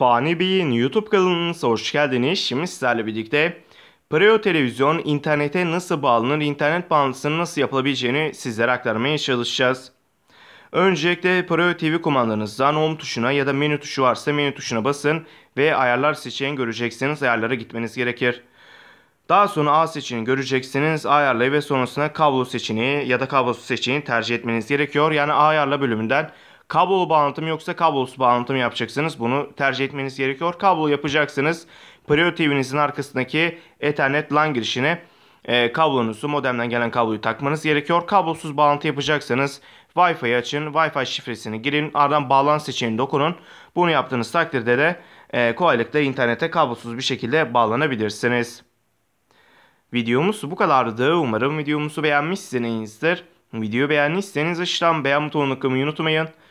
Fani Bey'in YouTube kanalınıza hoş geldiniz. Şimdi sizlerle birlikte Preo Televizyon internete nasıl bağlanır, internet bağlantısını nasıl yapılabileceğini sizlere aktarmaya çalışacağız. Öncelikle Preo TV kumandanızdan Home tuşuna ya da menü tuşu varsa menü tuşuna basın ve ayarlar seçeneğini göreceksiniz. Ayarlara gitmeniz gerekir. Daha sonra A seçeneğini göreceksiniz. Ayarla ve sonrasında kablo seçeneği ya da kablosuz seçeneği tercih etmeniz gerekiyor. Yani ayarla bölümünden Kablolu bağlantı yoksa kablosuz bağlantı yapacaksınız? Bunu tercih etmeniz gerekiyor. Kablo yapacaksınız. Priority TV'nizin arkasındaki Ethernet LAN girişine e, kablonuzu, modemden gelen kabloyu takmanız gerekiyor. Kablosuz bağlantı yapacaksanız Wi-Fi'yi açın, Wi-Fi şifresini girin, ardından bağlantı seçeneğine dokunun. Bunu yaptığınız takdirde de e, kolaylıkla internete kablosuz bir şekilde bağlanabilirsiniz. Videomuz bu kadardı. Umarım videomuzu beğenmişsinizdir. Videoyu beğendiyseniz aşağıdan beğen butonuna tıklamayı unutmayın.